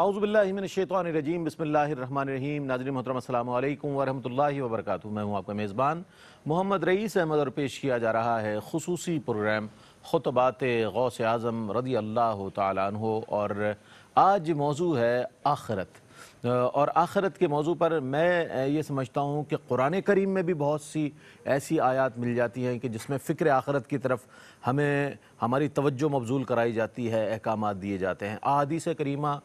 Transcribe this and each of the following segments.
आउज़बिल्लिमिनशैतरजीम बसमीम नाजर मोहतरम अल्लाम वरहमल वर्क मैं हूँ आपका मेज़बान मोहम्मद रईस अहमद और पेश किया जा रहा है खसूस प्रोग्राम ख़ुतबात गौस आज़म रदी अल्लाह तु और आज मौजू है आखरत और आखरत के मौजू पर मैं ये समझता हूँ कि कुरान करीम में भी बहुत सी ऐसी आयात मिल जाती हैं कि जिसमें फ़िक्र आखरत की तरफ हमें हमारी तवज्जो मबजूल कराई जाती है अहकाम दिए जाते हैं अदीस करीमा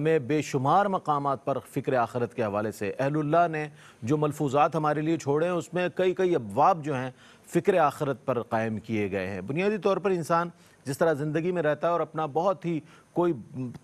में बेशुमार मकाम पर फ़िक्र आखरत के हवाले से अहल्ला ने जो मलफूजात हमारे लिए छोड़े हैं उसमें कई कई अबवाब जो हैं फ़िक्र आखरत पर कायम किए गए हैं बुनियादी तौर पर इंसान जिस तरह ज़िंदगी में रहता है और अपना बहुत ही कोई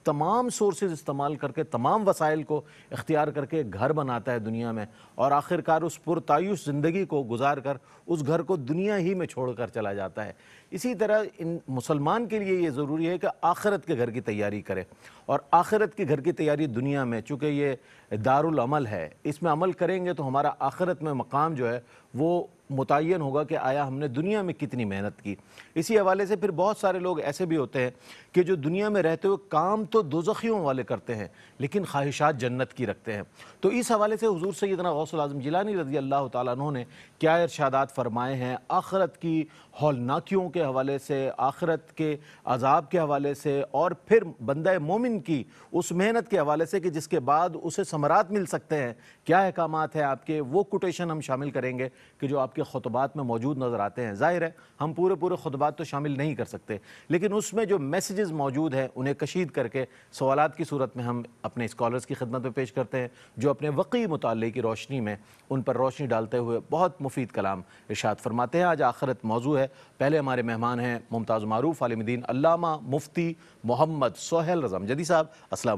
तमाम सोर्सेज इस्तेमाल करके तमाम वसाइल को इख्तियार करके घर बनाता है दुनिया में और आखिरकार उस पुरतायुष ज़िंदगी को गुजार कर उस घर को दुनिया ही में छोड़ कर चला जाता है इसी तरह इन मुसलमान के लिए ये ज़रूरी है कि आखिरत के घर की तैयारी करें और आखिरत के घर की तैयारी दुनिया में चूँकि ये दारुल अमल है इसमें अमल करेंगे तो हमारा आखिरत में मकाम जो है वो मुतन होगा कि आया हमने दुनिया में कितनी मेहनत की इसी हवाले से फिर बहुत सारे लोग ऐसे भी होते हैं कि जो दुनिया में रहते हुए काम तो दोजखियों वाले करते हैं लेकिन ख्वाहिशात जन्नत की रखते हैं तो इस हवाले से हजूर सैदना गौसल आजम जिलानी रजी अल्लाह तुमने क्या इर्शादात फरमाए हैं आखरत की हौलनाकियों के हवाले से आखरत के अजाब के हवाले से और फिर बंद मोमिन की उस मेहनत के हवाले से कि जिसके बाद उसे समरात मिल सकते हैं क्या अहकाम है, है आपके वो कोटेशन हम शामिल करेंगे कि जो आपके खुतबात में मौजूद नज़र आते हैं ज़ाहिर है हम पूरे पूरे खुतबात तो शामिल नहीं कर सकते लेकिन उसमें जो मैसेजेस मौजूद हैं उन्हें कशीद करके सवाल की सूरत में हम अपने स्कॉलर्स की खदमत में पेश करते हैं जो अपने वकी मुताले की रोशनी में उन पर रोशनी डालते हुए बहुत मुफीद कलाम इर्शाद फरमाते हैं आज आखरत मौजू है है पहले हमारे मेहमान हैं मुमताज़ मरूफ आलिमदीन अलामा मुफ्ती मोहम्मद सोहेल रजामजदी साहब असल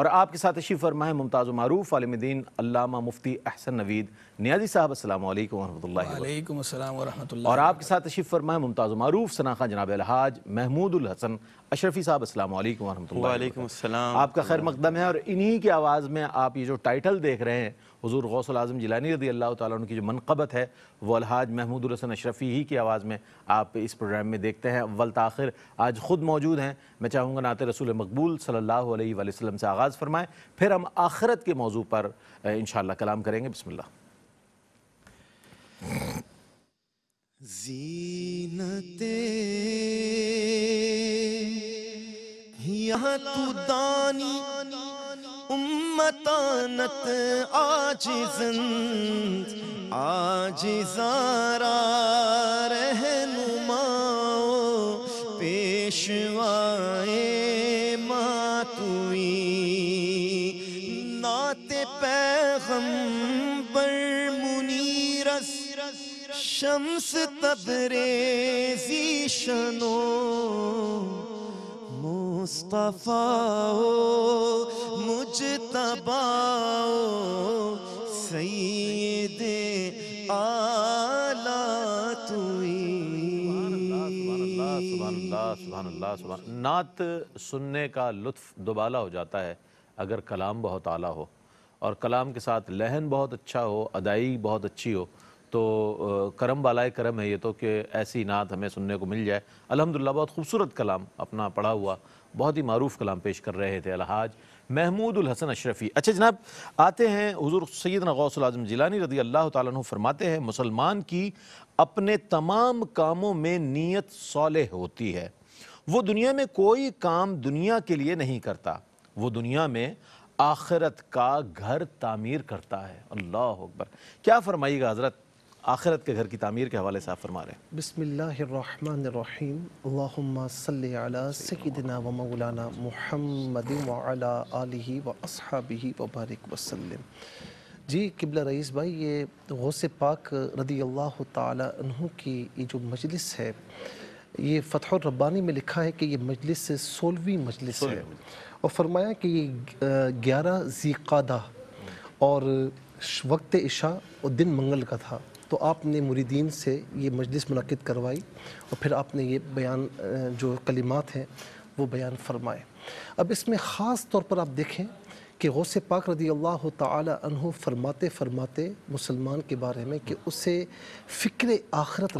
और आपके साथ तशीफ़ है मुमताज़ मारूफ आलमदीन अलामा मुफ्ती अहसन नवीद नियाजी साहब असल वरहमल और आपके साथ तशीफ़ है मुमताज़ मारूफ सना खान जनाब अलहाज महमूदुल हसन अशरफी साहब असल वरहमल आपका खैर मकदम है और इन्हीं की आवाज़ में आप ये जो टाइटल देख रहे हैं हजूर गौसल आजम जिलानी रदी अल्लाह तुम की जो मनकबत है वो अलहाज महमूद हसन अशरफी ही की आवाज़ में आप इस प्रोग्राम में देखते हैं अव्वल आखिर आज खुद मौजूद हैं मैं चाहूँगा नात रसूल मकबूल सल्ला वसम से आगाज़ फरमाएँ फिर हम आखिरत के मौजू पर इन कलाम करेंगे बसमिल्ल जीनते यहाँ तू दानी उम्मतानत आज आज जारा रहनु पेशवाए मातुई नाते पर मुनीरस शम्स तबरेजी शनो मुस्तफ़ाओ मुजतबाओ दे आ नात सुनने का लुत्फ दुबाला हो जाता है अगर कलाम बहुत आला हो और कलाम के साथ लहन बहुत अच्छा हो अदाई बहुत अच्छी हो तो करम बालाए करम है ये तो कि ऐसी नात हमें सुनने को मिल जाए अलहमदिल्ला बहुत खूबसूरत कलाम अपना पढ़ा हुआ बहुत ही मरूफ कलाम पेश कर रहे थे अलहाज महमूद हसन अशरफी अच्छा जनाब आते हैं हजूर सैदना आजम जिलानी रदी अल्लाह तु फरमाते हैं मुसलमान की अपने तमाम कामों में नीयत सौलह होती है वो दुनिया में कोई काम दुनिया के लिए नहीं करता वो दुनिया में आखिरत का घर तामीर करता है अल्लाह अकबर क्या फरमाइएगा हज़रत आखिरत के घर की तमीर के हवाले से आप फरमा रहे हैं व मौलाना वबारक वसलम जी किबला रईस भाई ये गौस पाक रदी अल्लाह तहों की ये जो मजलिस है ये फ़तह रब्बानी में लिखा है कि ये मजलिस सोलहवीं मजलिस है और फरमाया कि ये ग्यारह जीकादा और वक्त इशा और दिन मंगल का था तो आपने मुरीदीन से ये मजलिस मनद करवाई और फिर आपने ये बयान जो कलिमात हैं वो बयान फरमाए अब इसमें ख़ास तौर पर आप देखें कि गौसे पाक रदी अल्लाह तहु फरमाते फरमाते मुसलमान के बारे में कि उसे फ़िक्र आखरत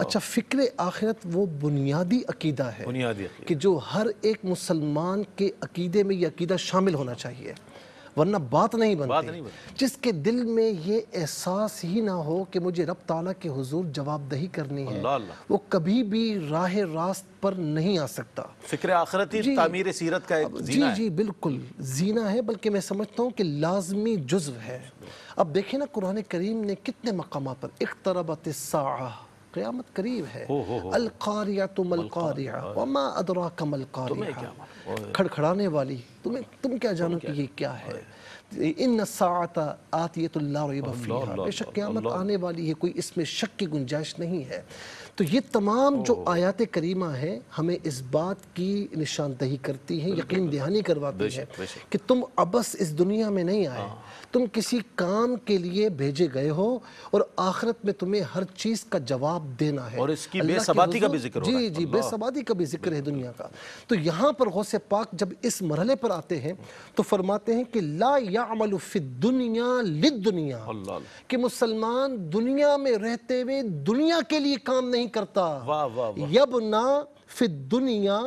अच्छा फ़िक्र आखरत वो बुनियादी अकीदा है बुनियादी कि जो हर एक मुसलमान के अकीदे में यह अकीदा शामिल होना चाहिए वरना बात नहीं बनती बात नहीं बनती। जिसके दिल में ये एहसास ही ना हो कि मुझे रब ताला के हुजूर जवाबदही करनी है अल्ला अल्ला। वो कभी भी राह रास्त पर नहीं आ सकता फिक्र आखरत ही तामीर सीरत का एक जीना जी जी बिल्कुल जीना है बल्कि मैं समझता हूँ कि लाजमी जुज्व है अब देखिए ना कुरान करीम ने कितने मकाम पर इकतरबत सा क़यामत करीब है अलकारिया तुम अलकारिया हाँ। वमा अदरा कम खड़खड़ाने वाली तुम्हें तुम क्या जानो कि ये क्या है इन सात आतियत बेश क्यामत आने वाली है कोई इसमें शक की गुंजाइश नहीं है तो ये तमाम जो आयात करीमा है हमें इस बात की निशानदही करती है यकीन दहानी करवाती है कि तुम अबस इस दुनिया में नहीं आए हाँ। तुम किसी काम के लिए भेजे गए हो और आखिरत में तुम्हें हर चीज़ का जवाब देना है और इसकी बेसबाती का भी जिक्र जी जी बेसबाती का भी जिक्र है दुनिया का तो यहाँ पर गौसे पाक जब इस मरहले पर आते हैं तो फरमाते हैं कि ला यमल दुनिया दुनिया कि मुसलमान दुनिया में रहते हुए दुनिया के लिए काम नहीं करता यब ना फिद दुनिया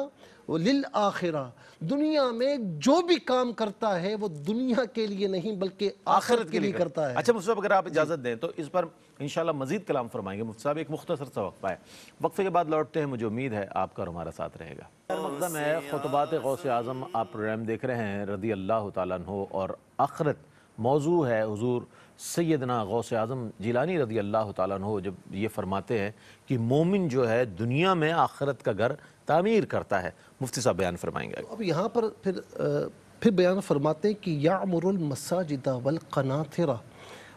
लिल आखिरा दुनिया में जो भी काम करता है वो दुनिया के लिए नहीं बल्कि आखिरत के लिए करता है अच्छा मुफ्त अगर आप इजाज़त दें तो इस पर इनशाला मजीद कलाम फरमाएंगे मुफ्त साहब एक मुख्तर सा वक्फा है वक्फे के बाद लौटते हैं मुझे उम्मीद है आपका और हमारा साथ रहेगा मकदम है खुतबात गौस आज़म आप प्रोग्राम देख रहे हैं रदी अल्लाह तु और आखरत मौजू है हजूर सैदना गौस आज़म जिलानी रदी अल्लाह तु जब ये फरमाते हैं कि मोमिन जो है दुनिया में आखरत का घर तामीर करता है मुफ्ती साहब बयान फरमाएंगे तो अब यहाँ पर फिर फिर बयान फरमाते हैं कि या अमरमसाजिदा वलकनाथरा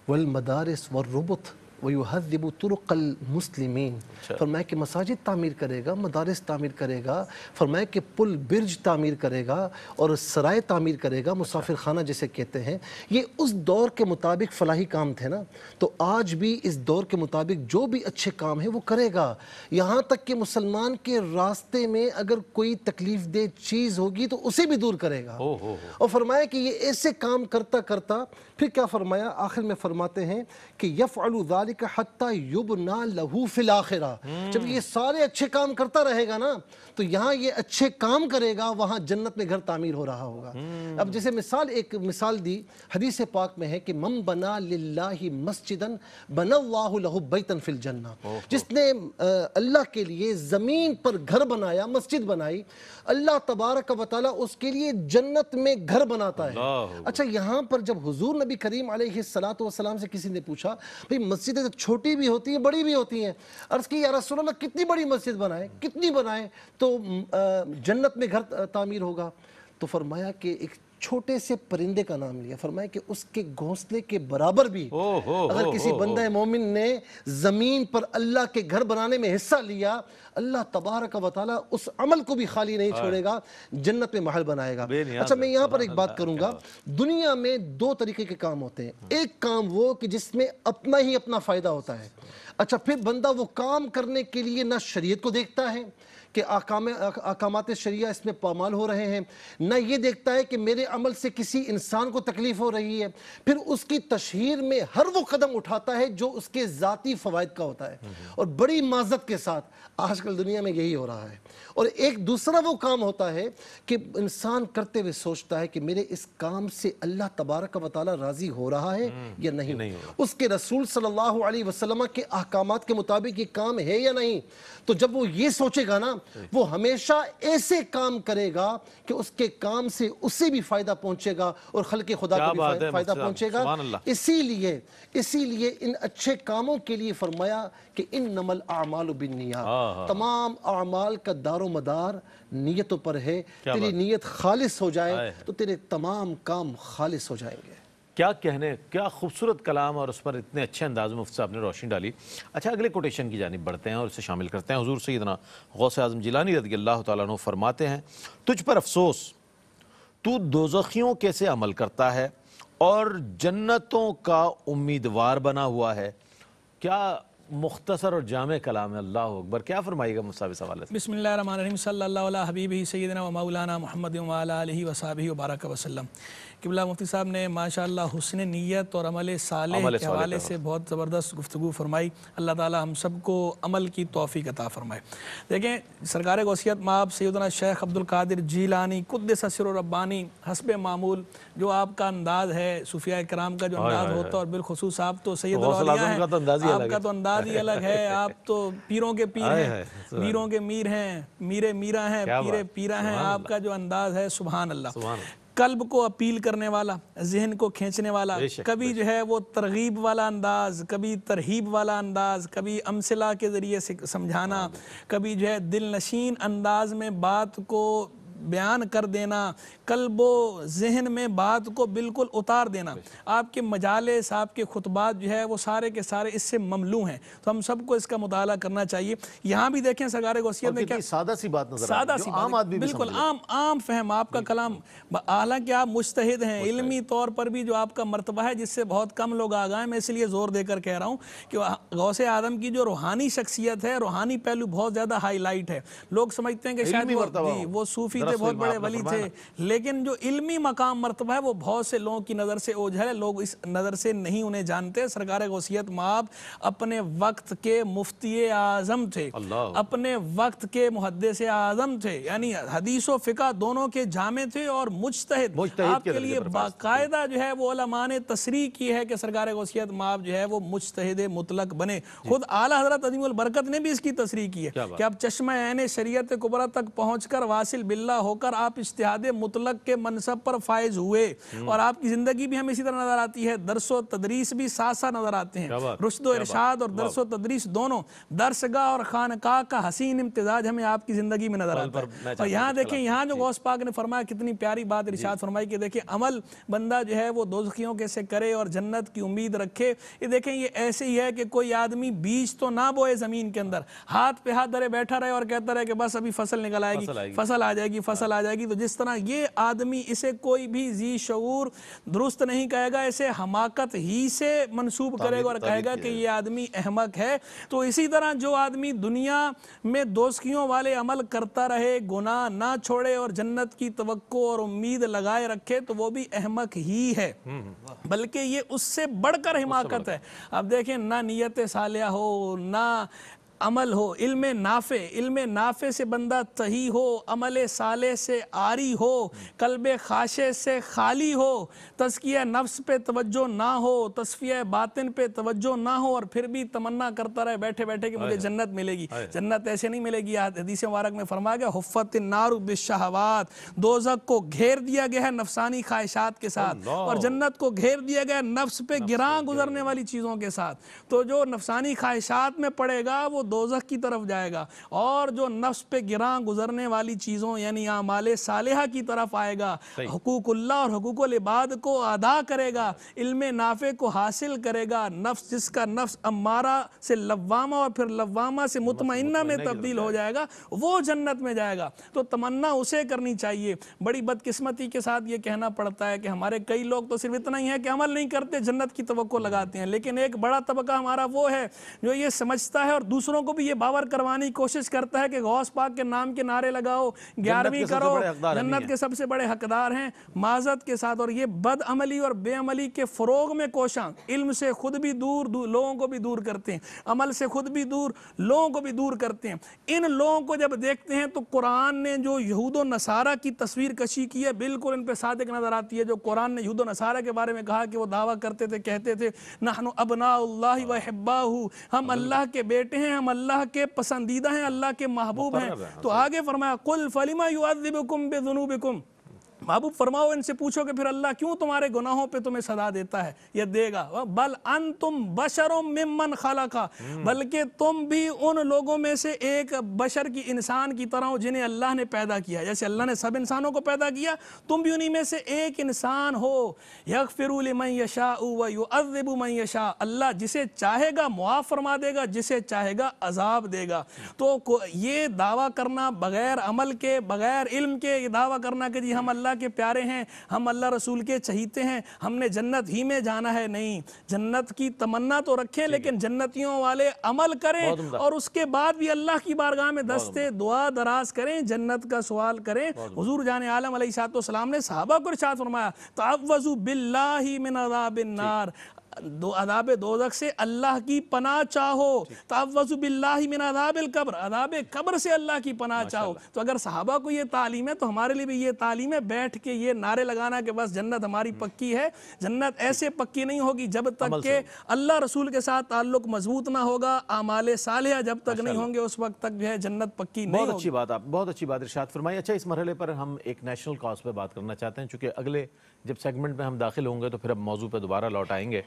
वलमदारस वरुबत वहब तुरकलमसलिमिन फरमाए कि मसाजिद तामीर करेगा मदारस तमीर करेगा फरमाए कि पुल ब्रज तामीर करेगा और सराय तमीर करेगा मुसाफिर खाना जैसे कहते हैं ये उस दौर के मुताबिक फलाही काम थे ना तो आज भी इस दौर के मुताबिक जो भी अच्छे काम है वो करेगा यहाँ तक कि मुसलमान के रास्ते में अगर कोई तकलीफ दे चीज़ होगी तो उसे भी दूर करेगा हो, हो, हो। और फरमाया कि ये ऐसे काम करता करता फिर क्या फरमाया आखिर में फरमाते हैं कि यफ़ बिजालिक आखिरा जब ये सारे अच्छे काम करता रहेगा ना तो यहाँ ये अच्छे काम करेगा वहां जन्नत में घर तामीर हो रहा होगा अब जैसे मिसाल एक मिसाल दी हदीस पाक में है कि मम बना ला मस्जिदन बनवाहबैतन फिल जन्ना जिसने अल्लाह के लिए ज़मीन पर घर बनाया मस्जिद बनाई अल्लाह तबारक व उसके लिए जन्नत में घर बनाता है अच्छा यहाँ पर जब हजूर नबी करीम सलात वसलाम से किसी ने पूछा भाई मस्जिदें तो छोटी भी होती हैं बड़ी भी होती हैं अर्ज़ की यार रसोल्ला कितनी बड़ी मस्जिद बनाए कितनी बनाए तो जन्नत में घर तामीर होगा तो फरमाया कि एक छोटे से परिंदे का नाम लिया फरमाया कि उसके घोंसले के बराबर भी ओ, ओ, अगर ओ, किसी हो, बंदा मोमिन ने ज़मीन पर अल्लाह के घर बनाने में हिस्सा लिया अल्लाह तबारक वाली उस अमल को भी खाली नहीं हाँ। छोड़ेगा जन्नत में महल बनाएगा अच्छा मैं यहाँ पर एक बात करूंगा दुनिया में दो तरीके के काम होते हैं एक काम वो कि जिसमें अपना ही अपना फ़ायदा होता है अच्छा फिर बंदा वो काम करने के लिए ना शरीयत को देखता है कि अकाम अहकामत शरिया इसमें पामाल हो रहे हैं ना ये देखता है कि मेरे अमल से किसी इंसान को तकलीफ़ हो रही है फिर उसकी तशहर में हर वो कदम उठाता है जो उसके ज़ाती फ़वाद का होता है और बड़ी माजत के साथ आजकल दुनिया में यही हो रहा है और एक दूसरा वो काम होता है कि इंसान करते हुए सोचता है कि मेरे इस काम से अल्लाह तबारक का ताली राज़ी हो रहा है हम्म, या नहीं, नहीं उसके रसूल सल्लल्लाहु अलैहि वसल्लम के अहकाम के मुताबिक ये काम है या नहीं तो जब वो ये सोचेगा ना वो हमेशा ऐसे काम करेगा कि उसके काम से उसे भी फायदा पहुंचेगा और खल के खुदा को भी फायदा पहुंचेगा इसीलिए इसीलिए इन अच्छे कामों के लिए फरमाया कि इन नमल आमाल बिनिया तमाम अमाल का दारो मदार नीयतों पर है तेरी नीयत खालिश हो जाए तो तेरे तमाम काम खालिश हो जाएंगे क्या कहने क्या खूबसूरत कलाम और उस पर इतने अच्छे अंदाज में मुफ्त साहब ने रोशनी डाली अच्छा अगले कोटेशन की जानब बढ़ते हैं और इसे शामिल करते हैं हजूर सैदना गौस आजम जिलानी रदी अल्लाह तु फरमाते हैं तुझ पर अफसोस तू दोजखियों कैसे अमल करता है और जन्नतों का उम्मीदवार बना हुआ है क्या मुख्तसर और जाम कलाम अल्लाह अकबर क्या फरमाइएगा मुसाविस हवाले से सल्ला सैदना मौलाना मोहम्मद वसाबी वबारक वसलम किबला मुफ्ती साहब ने माशाल्लाह हुसन नीयत और अमल साले के हवाले से बहुत ज़बरदस्त गुफ्तु फरमाई अल्लाह ताला हम सब को अमल की तोफ़ी अता फ़रमाए देखें सरकार गौसीत माब सैदना शेख अब्दुल कादिर जीलानी कुद ससर रब्बानी हसब मामूल जो आपका अंदाज है सूफिया कराम का जो अंदाज होता है और बिलखसूस आप तो सैद तो तो आपका तो अंदाज ही अलग है आप तो पीरों के पीर हैं मीरों के मीर हैं मीरे मीरा हैं पीरे पीरा हैं आपका जो अंदाज है सुबहान अल्लाह कल्ब को अपील करने वाला जहन को खींचने वाला कभी जो है वो तरगीब वाला अंदाज कभी तरहीब वाला अंदाज कभी अमसला के ज़रिए से समझाना हाँ। कभी जो है दिल नशीन अंदाज में बात को बयान कर देना कल्बो जहन में बात को बिल्कुल उतार देना आपके मजालस आपके खुतबात जो है वो सारे के सारे इससे ममलू हैं तो हम सबको इसका मुताला करना चाहिए यहाँ भी देखें सगार गौसियत में क्या सादा सी बात सादा सी आम आदमी बिल्कुल आम आम फहम आपका कलाम हालांकि आप मुश्तद हैं इलमी तौर पर भी जो आपका मरतबा है जिससे बहुत कम लोग आ गए मैं इसलिए ज़ोर देकर कह रहा हूँ कि गौस आदम की जो रूहानी शख्सियत है रूहानी पहलू बहुत ज़्यादा हाईलाइट है लोग समझते हैं कि शायद वो सूफी थे बहुत बड़े वली थे लेकिन लेकिन जो इल्मी मकाम मरतबा है वो बहुत से लोगों की नज़र से ओझल है लोग इस नज़र से नहीं उन्हें जानते सरकार गौसीत माप अपने वक्त के मुफ्ती आज़म थे अपने वक्त के मुहदस आज़म थे यानी हदीस व फ़िका दोनों के जामे थे और मुश्तहद आपके लिए बाकायदा जो है वो अलमा ने तस्री की है कि सरकार गौसीत माप जो है वो मुश्तहद मुतलक बने खुद आला हजरत अदीम ने भी इसकी तस्री की है कि आप चश्मा शरीयत कुबरा तक पहुँच कर वासिल बिल्ला होकर आप इश्तहाद मुतलक मुतलक के मनसब पर फायज हुए हम्म। और आपकी ज़िंदगी भी हमें इसी तरह नज़र आती है दरसो तदरीस भी साथ साथ नज़र आते हैं रुशद इरशाद और दरसो तदरीस दोनों दरसगा और खानका का हसीन इम्तजाज हमें आपकी ज़िंदगी में नज़र आता है और यहाँ देखें यहाँ जो गौस पाक ने फरमाया कितनी प्यारी बात इरशाद फरमाई कि देखिए अमल बंदा जो है वो दोजखियों के से करे और जन्नत की उम्मीद रखे ये देखें ये ऐसे ही है कि कोई आदमी बीज तो ना बोए ज़मीन के अंदर हाथ पे हाथ धरे बैठा रहे और कहता रहे कि बस अभी फसल निकल आएगी फसल आ हाँ। जाएगी फसल आ जाएगी तो जिस तरह ये आदमी इसे कोई भी जी शूर दुरुस्त नहीं कहेगा इसे हमाकत ही से मनसूब करेगा और कहेगा कि ये आदमी अहमक है तो इसी तरह जो आदमी दुनिया में दोस्तियों वाले अमल करता रहे गुनाह ना छोड़े और जन्नत की तो और उम्मीद लगाए रखे तो वो भी अहमक ही है हम्म, हम्म। बल्कि ये उससे बढ़कर हिमाकत है अब देखें ना नीयत सालिया हो ना अमल हो इल्म नाफे इल्म नाफे से बंदा तही हो अमल साले से आरी हो कल्ब खाशे से खाली हो तस्किया नफ्स पे तवज्जो ना हो तस्फिया बातिन पे तवज्जो ना हो और फिर भी तमन्ना करता रहे बैठे बैठे कि मुझे जन्नत मिलेगी जन्नत ऐसे नहीं मिलेगी हदीस मुबारक में फरमा गया हफ्फत नार बिशहवात दोजक को घेर दिया गया है नफसानी ख्वाहिशात के साथ और जन्नत को घेर दिया गया नफ्स पे गिरा गुजरने वाली चीज़ों के साथ तो जो नफसानी ख्वाहिशात में पड़ेगा वो दोजख की तरफ जाएगा और जो नफ्स पे गिरा गुजरने वाली चीज़ों यानी आमाल सालह की तरफ आएगा हकूकल्ला और हकूक इबाद को अदा करेगा इल्म नाफे को हासिल करेगा नफ्स जिसका नफ्स अम्मारा से लवामा और फिर लवामा से मुतमना में तब्दील हो जाएगा वो जन्नत में जाएगा तो तमन्ना उसे करनी चाहिए बड़ी बदकिस्मती के साथ ये कहना पड़ता है कि हमारे कई लोग तो सिर्फ इतना ही है कि अमल नहीं करते जन्नत की तो लगाते हैं लेकिन एक बड़ा तबका हमारा वो है जो ये समझता है और दूसरों दूसरों को भी ये बावर करवाने की कोशिश करता है कि गौस पाक के नाम के नारे लगाओ ग्यारहवीं करो जन्नत के सबसे बड़े हकदार हैं माजत के साथ और ये बदअमली और बेअमली के फ़रोग में कोशा इल्म से खुद भी दूर, लोगों को भी दूर करते हैं अमल से खुद भी दूर लोगों को भी दूर करते हैं इन लोगों को जब देखते हैं तो कुरान ने जो यहूद नसारा की तस्वीर कशी की है बिल्कुल इन पर सादक नज़र आती है जो कुरान ने यहूद नसारा के बारे में कहा कि वो दावा करते थे कहते थे नाहन अबना वहब्बाहू हम अल्लाह के बेटे हैं हम अल्लाह के पसंदीदा हैं अल्लाह के महबूब हैं तो हाँ आगे फरमाया कुल फलिमा युआबिकुम बेजुनूबिकुम महबूब फरमाओ इनसे पूछो कि फिर अल्लाह क्यों तुम्हारे गुनाहों पे तुम्हें सदा देता है यह देगा बल अन तुम बशरों मिमन खाला का हम्म। बल्कि तुम भी उन लोगों में से एक बशर की इंसान की तरह हो जिन्हें अल्लाह ने पैदा किया जैसे अल्लाह ने सब इंसानों को पैदा किया तुम भी उन्हीं में से एक इंसान हो यक फिर यशा यशा अल्लाह जिसे चाहेगा मुआफ़ फरमा देगा जिसे चाहेगा अजाब देगा तो ये दावा करना बगैर अमल के बगैर इल्म के ये दावा करना कि जी हम अल्लाह अल्लाह के प्यारे हैं हम अल्लाह रसूल के चहीते हैं हमने जन्नत ही में जाना है नहीं जन्नत की तमन्ना तो रखें लेकिन जन्नतियों वाले अमल करें और उसके बाद भी अल्लाह की बारगाह में दस्ते दुआ दराज करें जन्नत का सवाल करें हजूर जान आलम सलाम ने साहबा को इर्शाद फरमाया वजू बिल्ला मिन नार दो अदाब दोजक से अल्लाह की पना चाहो कब्र अदाब कब्र से अल्लाह की पना चाहो तो अगर साहबा को ये तालीम है तो हमारे लिए भी ये तालीम है बैठ के ये नारे लगाना कि बस जन्नत हमारी हम्म। पक्की है जन्नत ऐसे पक्की नहीं होगी जब तक के अल्लाह रसूल के साथ ताल्लुक मजबूत ना होगा आमाल सालिया जब तक नहीं होंगे उस वक्त तक जो है जन्नत पक्की बहुत अच्छी बात आप बहुत अच्छी बात इर्शाद फरमाई अच्छा इस मरहले पर हम एक नेशनल कॉज पर बात करना चाहते हैं चूंकि अगले जब सेगमेंट में हम दाखिल होंगे तो फिर अब मौजू पर दोबारा लौट आएंगे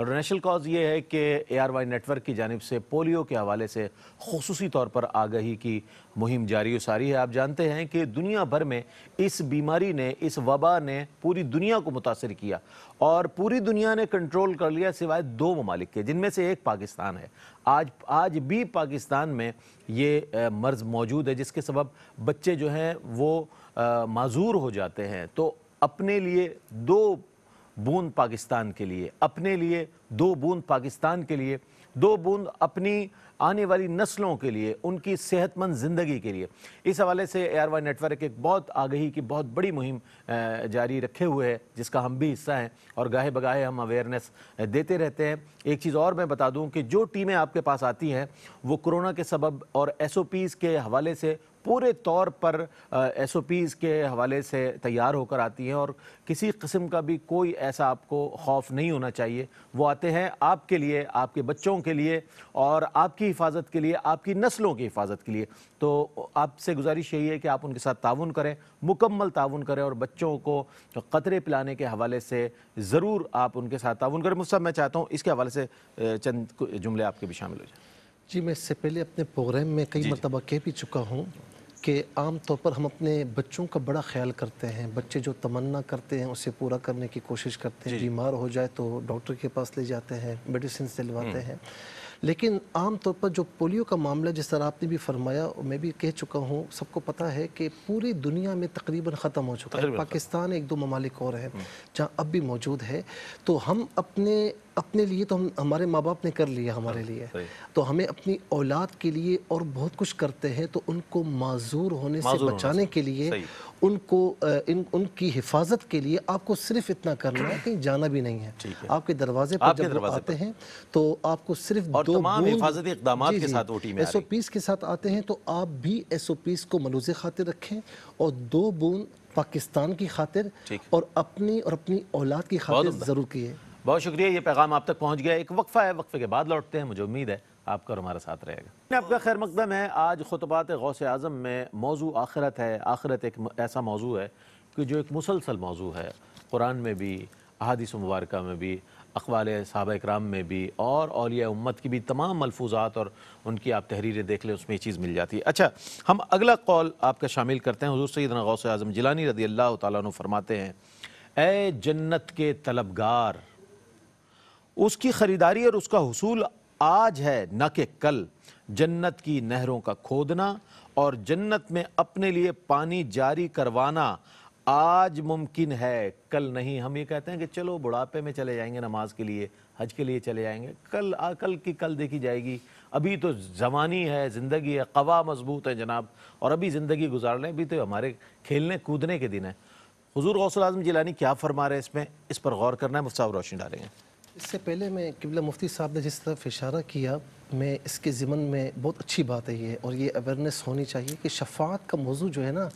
और नेशनल कॉज ये है कि ए आर वाई नेटवर्क की जानब से पोलियो के हवाले से खसूस तौर पर आगही की मुहिम जारी व सारी है आप जानते हैं कि दुनिया भर में इस बीमारी ने इस वबा ने पूरी दुनिया को मुतासर किया और पूरी दुनिया ने कंट्रोल कर लिया सिवाय दो ममालिक के जिनमें से एक पाकिस्तान है आज आज भी पाकिस्तान में ये मर्ज़ मौजूद है जिसके सबब बच्चे जो हैं वो माजूर हो जाते हैं तो अपने लिए दो बूंद पाकिस्तान के लिए अपने लिए दो बूंद पाकिस्तान के लिए दो बूंद अपनी आने वाली नस्लों के लिए उनकी सेहतमंद ज़िंदगी के लिए इस हवाले से ए आर वाई नेटवर्क एक बहुत आगही की बहुत बड़ी मुहिम जारी रखे हुए है जिसका हम भी हिस्सा हैं और गाहे बगाहे हम अवेयरनेस देते रहते हैं एक चीज़ और मैं बता दूं कि जो टीमें आपके पास आती हैं वो कोरोना के सबब और एस के हवाले से पूरे तौर पर एस ओ पीज़ के हवाले से तैयार होकर आती हैं और किसी किस्म का भी कोई ऐसा आपको खौफ नहीं होना चाहिए वो आते हैं आपके लिए आपके बच्चों के लिए और आपकी हिफाजत के लिए आपकी नस्लों की हिफाजत के लिए तो आपसे गुजारिश यही है कि आप उनके साथ ताउन करें मुकम्मल ताउन करें और बच्चों को क़तरे पिलाने के हवाले से ज़रूर आप उनके साथ ताउन करें मुझसे मैं चाहता हूँ इसके हवाले से चंद जुमले आपके भी शामिल हो जाए जी मैं इससे पहले अपने प्रोग्राम में कई मरतबा कह भी चुका हूँ कि आम तौर पर हम अपने बच्चों का बड़ा ख्याल करते हैं बच्चे जो तमन्ना करते हैं उसे पूरा करने की कोशिश करते हैं बीमार हो जाए तो डॉक्टर के पास ले जाते हैं मेडिसिन दिलवाते हम्म। हैं लेकिन आम तौर पर जो पोलियो का मामला जिस तरह आपने भी फरमाया और मैं भी कह चुका हूँ सबको पता है कि पूरी दुनिया में तकरीबन ख़त्म हो चुका है पाकिस्तान एक दो ममालिक और हैं हम्म। जहाँ अब भी मौजूद है तो हम अपने अपने लिए तो हम हमारे माँ बाप ने कर लिया हमारे हाँ, लिए तो हमें अपनी औलाद के लिए और बहुत कुछ करते हैं तो उनको माजूर होने से बचाने के लिए उनको इन उनकी हिफाजत के लिए आपको सिर्फ इतना करना है कहीं जाना भी नहीं है, है। आपके दरवाजे पर जब दरवाजे आते हैं तो आपको सिर्फ और दो हिफाजती इकदाम एस ओ पीस के साथ आते हैं तो आप भी एस ओ पीस को मलूज खातिर रखें और दो बूंद पाकिस्तान की खातिर और अपनी और अपनी औलाद की खातिर जरूर किए बहुत शुक्रिया ये पैगाम आप तक पहुँच गया एक वक्फा है वक्फे के बाद लौटते हैं मुझे उम्मीद है आपका और हमारा साथ रहेगा आपका खैर मकदम है आज खुतबात गौस आज़म में मौजू आख़रत है आख़रत एक ऐसा मौजू है कि जो एक मुसलसल मौजू है कुरान में भी अहादीस मुबारक में भी अकवाल साहब कराम में भी और अलिया उम्मत की भी तमाम मलफूजात और उनकी आप तहरीरें देख लें उसमें ये चीज़ मिल जाती है अच्छा हम अगला कॉल आपका शामिल करते हैं हजूर सैदना गौस आज़म जिलानी रदी अल्लाह तु फरमाते हैं ए जन्नत के तलबगार उसकी ख़रीदारी और उसका हसूल आज है न कि कल जन्नत की नहरों का खोदना और जन्नत में अपने लिए पानी जारी करवाना आज मुमकिन है कल नहीं हम ये कहते हैं कि चलो बुढ़ापे में चले जाएंगे नमाज के लिए हज के लिए चले जाएंगे कल आ, कल की कल देखी जाएगी अभी तो जवानी है ज़िंदगी है कवा मजबूत है जनाब और अभी ज़िंदगी गुजार लें अभी तो हमारे खेलने कूदने के दिन है हजूर गौसल आजम जिलानी क्या फरमा रहे हैं इसमें इस पर गौर करना है मुफ्ताब रोशनी डालेंगे इससे पहले मैं किबला मुफ्ती साहब ने जिस तरफ इशारा किया मैं इसके ज़िमन में बहुत अच्छी बात है ये और ये अवेयरनेस होनी चाहिए कि शफात का मौजू जो है ना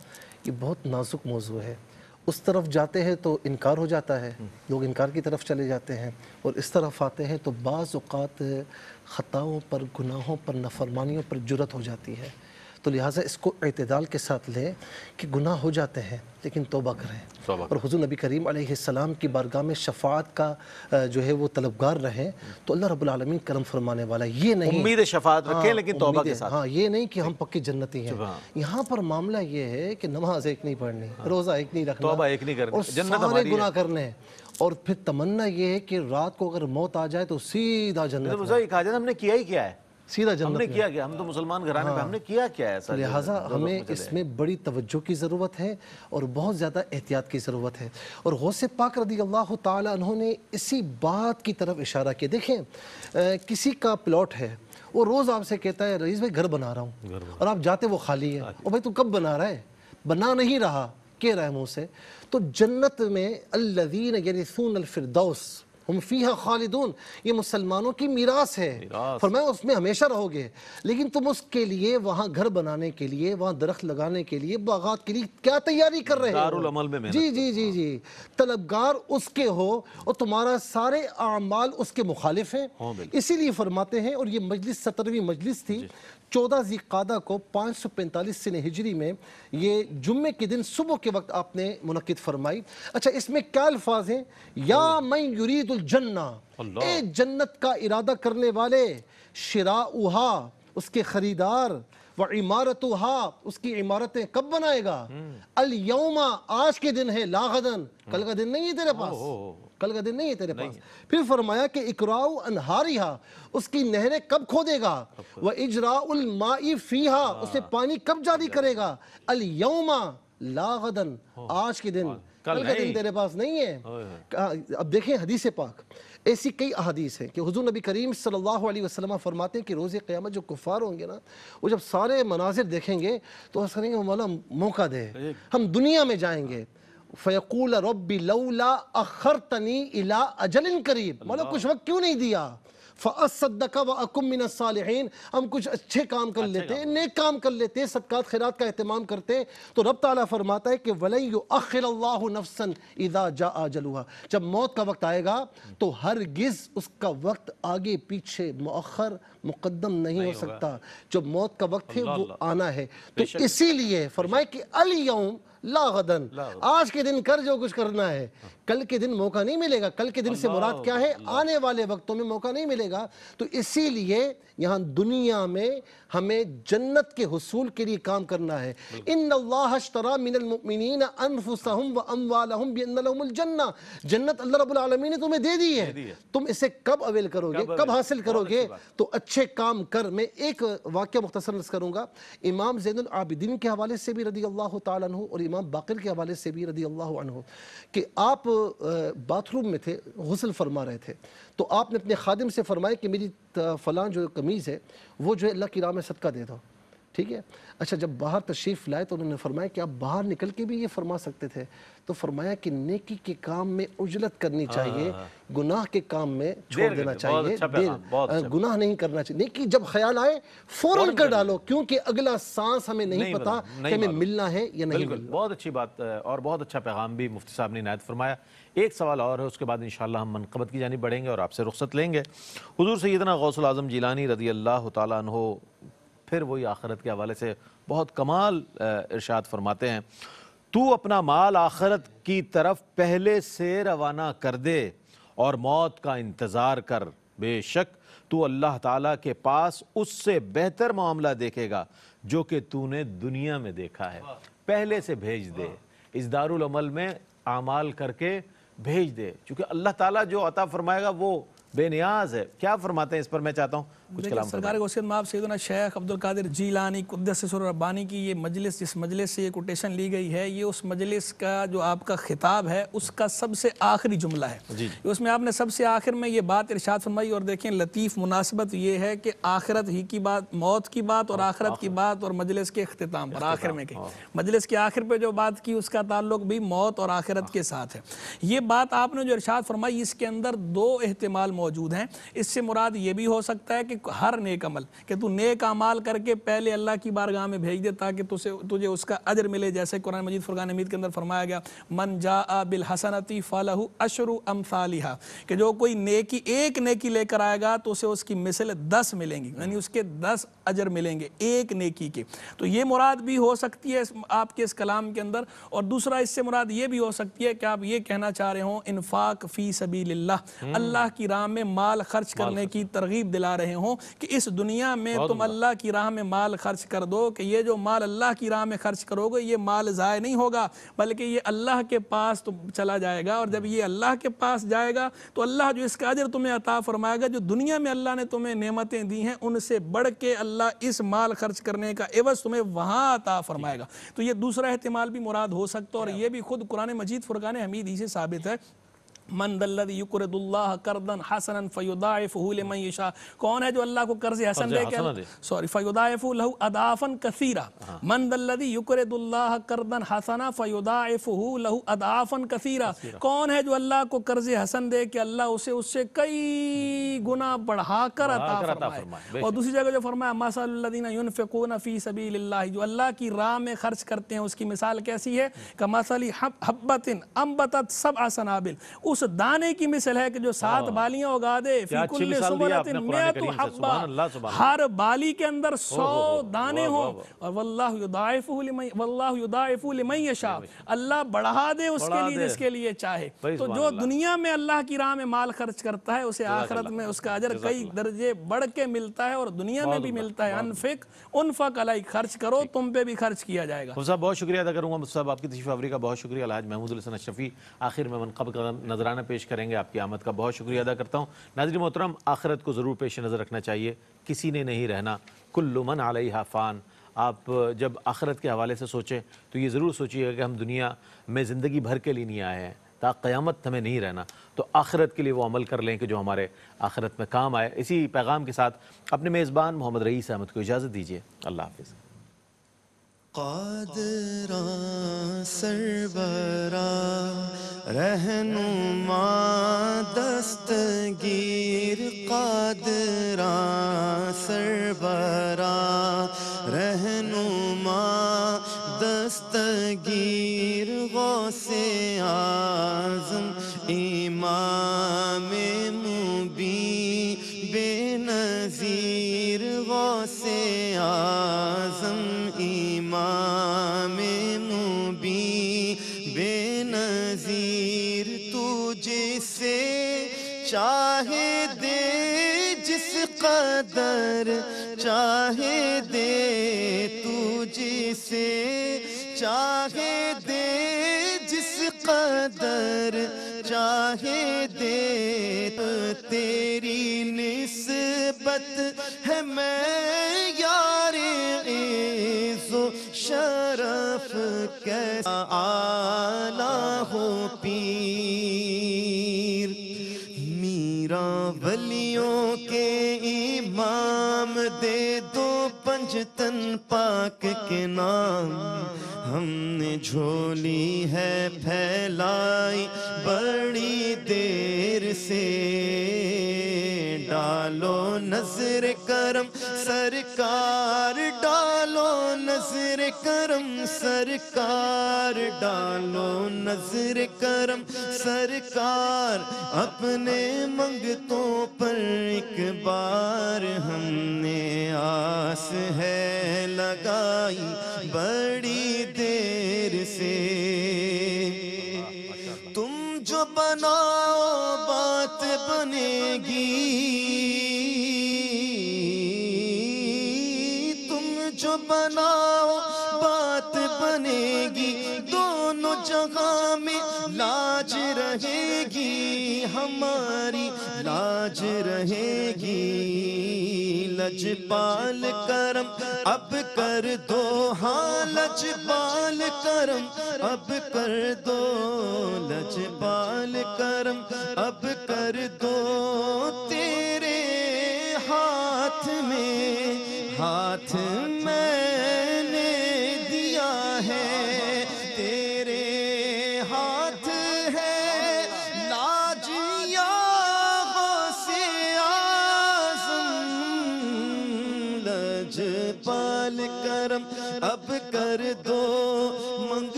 ये बहुत नाजुक मौजू है उस तरफ जाते हैं तो इनकार हो जाता है हम्म। लोग इनकार की तरफ चले जाते हैं और इस तरफ आते हैं तो बाज़ात ख़ताओं पर गुनाहों पर नफरमानियों पर जुरत हो जाती है तो लिहाजा इसको अतदाल के साथ ले कि गुनाह हो जाते हैं लेकिन तोबा करें और हजू नबी करीम सलाम की बारगाह में शफात का जो है वो तलबगार रहे तो अल्लाह रबालमीन करम फरमाने वाला ये नहीं उम्मीद शफात हाँ, लेकिन तोबा के साथ हाँ ये नहीं कि हम पक्के जन्नती हैं यहाँ पर मामला ये है कि नमाज एक नहीं पढ़नी हाँ, रोज़ा एक नहीं रखना एक नहीं करना और हमारे गुना करने और फिर तमन्ना ये है कि रात को अगर मौत आ जाए तो सीधा जन्नत एक आ जाए हमने किया ही क्या है सीधा जन्नत हमने किया क्या हम तो मुसलमान घराने हाँ। पे हमने किया क्या है ऐसा तो लिहाजा हमें इसमें बड़ी तवज्जो की ज़रूरत है और बहुत ज़्यादा एहतियात की ज़रूरत है और गौसे पाक रदी अल्लाह ने इसी बात की तरफ इशारा किया देखें आ, किसी का प्लॉट है वो रोज़ आपसे कहता है रईस भाई घर बना रहा हूँ और आप जाते वो खाली है अच्छा। और भाई तू कब बना रहा है बना नहीं रहा कह रहा है मुँह से तो जन्नत में अल्लदीन यरसून अलफरदौस हम फीहा खालिदून ये मुसलमानों की मीरास है फरमाया उसमें हमेशा रहोगे लेकिन तुम उसके लिए वहाँ घर बनाने के लिए वहाँ दरख्त लगाने के लिए बागात के लिए क्या तैयारी कर रहे हो जी जी जी जी जी तलबगार उसके हो और तुम्हारा सारे अमाल उसके मुखालिफ है हाँ, इसीलिए फरमाते हैं और ये मजलिस सत्रहवीं मजलिस थी चौदह जी कादा को पाँच सौ पैंतालीस सिन हिजरी में ये जुम्मे के दिन सुबह के वक्त आपने मुनद फरमाई अच्छा इसमें क्या अल्फाज हैं या मई यूरीदुलजन्ना ए जन्नत का इरादा करने वाले शरा उहा उसके खरीदार व इमारत उहा उसकी इमारतें कब बनाएगा हम्म। अलयमा आज के दिन है लागदन कल का दिन नहीं है तेरे पास कल का दिन नहीं है तेरे पास फिर फरमाया कि इकराउ अनहारिहा उसकी नहरें कब खोदेगा व इजरा उलमाई फीहा हाँ। उसे पानी कब जारी करेगा अल यौमा लागदन हाँ। आज के दिन हाँ। कल का दिन तेरे पास नहीं है अब देखें हदीस पाक ऐसी कई अहदीस हैं कि हजू नबी करीम सल्लल्लाहु अलैहि वसल्लम फरमाते हैं कि रोज़े क़यामत जो कुफ़ार होंगे ना वो जब सारे मनाजिर देखेंगे तो हंस करेंगे मौला मौका दे हम दुनिया में जाएंगे फ़यकूल रबी लौला अखर तनी इला अजल करीब मतलब कुछ वक्त क्यों नहीं दिया फ़सदका व अकुमिन सालहन हम कुछ अच्छे काम कर अच्छे लेते नेक काम कर लेते सदक़ात खैरात का अहतमाम करते तो रब ताला फरमाता है कि वलई अखिल नफसन इदा जा आजलूहा जब मौत का वक्त आएगा तो हर गिज़ उसका वक्त आगे पीछे मखर मुकदम नहीं, नहीं हो सकता जब मौत का वक्त है वो आना है तो इसीलिए फरमाए कि अलयम लागदन आज के दिन कर जो कुछ करना है कल के दिन मौका नहीं मिलेगा कल के दिन से मुराद क्या है आने वाले वक्तों में मौका नहीं मिलेगा तो इसीलिए यहां दुनिया में हमें जन्नत के हसूल के लिए काम करना है इन अल्लाहरा मिनमिन अनफुसहम व अमवालहम बिन्ना जन्नत अल्लाह रब्बुल ने तुम्हें दे दी है तुम इसे कब अवेल करोगे कब हासिल करोगे तो अच्छे काम कर मैं एक वाक्य मुख्तर करूँगा इमाम जैन आबिदीन के हवाले से भी रदी अल्लाह तु और इमाम बाकिर के हवाले से भी रदी अल्लाह कि आप बाथरूम में थे गसल फरमा रहे थे तो आपने अपने खादिम से फरमाया कि मेरी फ़लाँ जो कमीज़ है वो जो है अल्लाह की राम सदका दे दो ठीक है अच्छा जब बाहर तशरीफ़ लाए तो उन्होंने फरमाया कि आप बाहर निकल के भी ये फरमा सकते थे तो फरमाया कि नेकी के काम में उजलत करनी हाँ, चाहिए हाँ, हाँ। गुनाह के काम में छोड़ देना चाहिए अच्छा अच्छा। गुनाह नहीं करना चाहिए नेकी जब ख्याल आए फौरन कर डालो क्योंकि अगला सांस हमें नहीं पता कि हमें मिलना है या नहीं बहुत अच्छी बात और बहुत अच्छा पैगाम भी मुफ्ती साहब ने नायत फरमाया एक सवाल और है उसके बाद इन हम मनकबत की जानी बढ़ेंगे और आपसे रुख्सत लेंगे हजूर सैदना गौसल आजम जिलानी रदी अल्लाह तहो फिर वही आखरत के हवाले से बहुत कमाल इरशाद फरमाते हैं तू अपना माल आखरत की तरफ पहले से रवाना कर दे और मौत का इंतज़ार कर बेशक तू अल्लाह ताला के पास उससे बेहतर मामला देखेगा जो कि तूने दुनिया में देखा है पहले से भेज दे इस दारुलमल में आमाल करके भेज दे क्योंकि अल्लाह ताला जो अता फरमाएगा वो बेनियाज है क्या फरमाते हैं इस पर मैं चाहता हूँ कुछ कलाम सरकार गौसियत माफ सैदना शेख अब्दुल कादिर जीलानी कुदसरबानी की ये मजलिस जिस मजलिस से ये कोटेशन ली गई है ये उस मजलिस का जो आपका खिताब है उसका सबसे आखिरी जुमला है उसमें आपने सबसे आखिर में ये बात इर्शाद फरमाई और देखें लतीफ़ मुनासिबत ये है कि आखिरत ही की बात मौत की बात और हाँ, आखिरत की बात और मजलिस के अख्ताम पर आखिर में कही हाँ। मजलिस के आखिर पर जो बात की उसका ताल्लुक भी मौत और आखिरत के साथ है ये बात आपने जो इर्शाद फरमाई इसके अंदर दो अहतमाल मौजूद हैं इससे मुराद ये भी हो सकता है कि हर नेक अमल कि तू नेक अमाल करके पहले अल्लाह की बारगाह में भेज दे ताकि तुझे तुझे उसका अजर मिले जैसे कुरान मजीद फ़ुरान हमीद के अंदर फरमाया गया मन जा बिल हसनती फ़लहू अशरु अमसालिहा कि जो कोई नेकी एक नेकी लेकर आएगा तो उसे उसकी मिसल दस मिलेंगी यानी उसके दस अजर मिलेंगे एक नेकी के तो ये मुराद भी हो सकती है आपके इस कलाम के अंदर और दूसरा इससे मुराद ये भी हो सकती है कि आप ये कहना चाह रहे हो इन्फाक फ़ी सबी हम्म। अल्लाह की राह में माल खर्च करने की तरगीब दिला रहे हो हो कि इस दुनिया में तुम अल्लाह की राह में माल खर्च कर दो कि ये जो माल अल्लाह की राह में खर्च करोगे ये माल ज़ाय नहीं होगा बल्कि ये अल्लाह के पास तो चला जाएगा और जब ये अल्लाह के पास जाएगा तो अल्लाह जो इसका अजर तुम्हें अता फरमाएगा जो दुनिया में अल्लाह ने तुम्हें नमतें दी हैं उनसे बढ़ के अल्लाह इस माल खर्च करने का एवज तुम्हें वहाँ अता फरमाएगा तो ये दूसरा अहतमाल भी मुराद हो सकता है और ये भी खुद कुरान मजीद फुरकान हमीद ही से साबित है मन करदन हसन फ़युदाफ़ा कौन है जो अल्लाह को कर्ज हसन दे के सॉरी फ़युदाफ़ लहू अदाफ़न कसीरा मन दल्लदी युकरदुल्लाह करदन हसन फ़युदाफ़ लहु अदाफ़न कसीरा कौन है जो अल्लाह को कर्ज हसन दे के अल्लाह उसे उससे कई गुना बढ़ाकर अता फरमाए और दूसरी जगह जो फरमाया मसलदीन युनफ़िकून फ़ी सबी जो अल्लाह की राह में खर्च करते हैं उसकी मिसाल कैसी है कमसली हब्बतिन अम्बतत सब असनाबिल उस दाने की मिसल है कि जो सात बालियां उगा दे तो हर बाली के अंदर सौ दाने हो और वल्लाफुलमैशा अल्लाह बढ़ा दे उसके लिए जिसके लिए चाहे तो जो दुनिया में अल्लाह की राह में माल खर्च करता है उसे आखिरत में उसका अजर कई दर्जे बढ़ के मिलता है और दुनिया में भी मिलता है अनफिक उनफक अलाई खर्च करो तुम पे भी खर्च किया जाएगा बहुत शुक्रिया अदा करूंगा मुझसे आपकी आवरी का बहुत शुक्रिया अलहाज महमूद हसन शफी आखिर में मनकब का नजर नजराना पेश करेंगे आपकी आमद का बहुत शुक्रिया अदा करता हूँ नाजर मोहतरम आख़रत को ज़रूर पेश नज़र रखना चाहिए किसी ने नहीं रहना कुल्लुमन आलई हाफान आप जब आखरत के हवाले से सोचें तो ये ज़रूर सोचिएगा कि हम दुनिया में ज़िंदगी भर के लिए नहीं आए हैं ता क़यामत हमें नहीं रहना तो आखरत के लिए वो अमल कर लें कि जो हमारे आखरत में काम आए इसी पैगाम के साथ अपने मेज़बान मोहम्मद रईस अहमद को इजाज़त दीजिए अल्लाह हाफिज़ कादरा सरबरा रहनुमा दस्तगीर कादरा सरबरा रहनुमा दस्तगीर गौसे आजम ईमान कदर चाहे दे तू जिसे चाहे दे जिस कदर चाहे दे तो तेरी निस्बत है मैं यार सो शरफ कैसा आला हो पीर मीरा बलियों के इमाम दे दो पंजतन पाक के नाम हमने झोली है फैलाई बड़ी देर से डालो नजर करम सरकार डालो नजर करम सरकार डालो नजर करम सरकार अपने मंगतों पर एक बार हमने आस है लगाई बड़ी देर से तुम जो बना बात बनेगी तुम जो बनाओ बात बनेगी दोनों जगह में लाज रहेगी हमारी लाज रहेगी लजपाल करम अब कर दो हाँ लजपाल करम अब कर दो लजपाल करम अब कर दो तेरे हाथ में हाथ में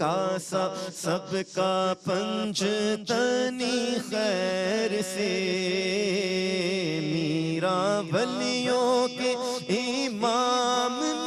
का सा सबका पंच तनी खैर से मीरा बलियों के इमाम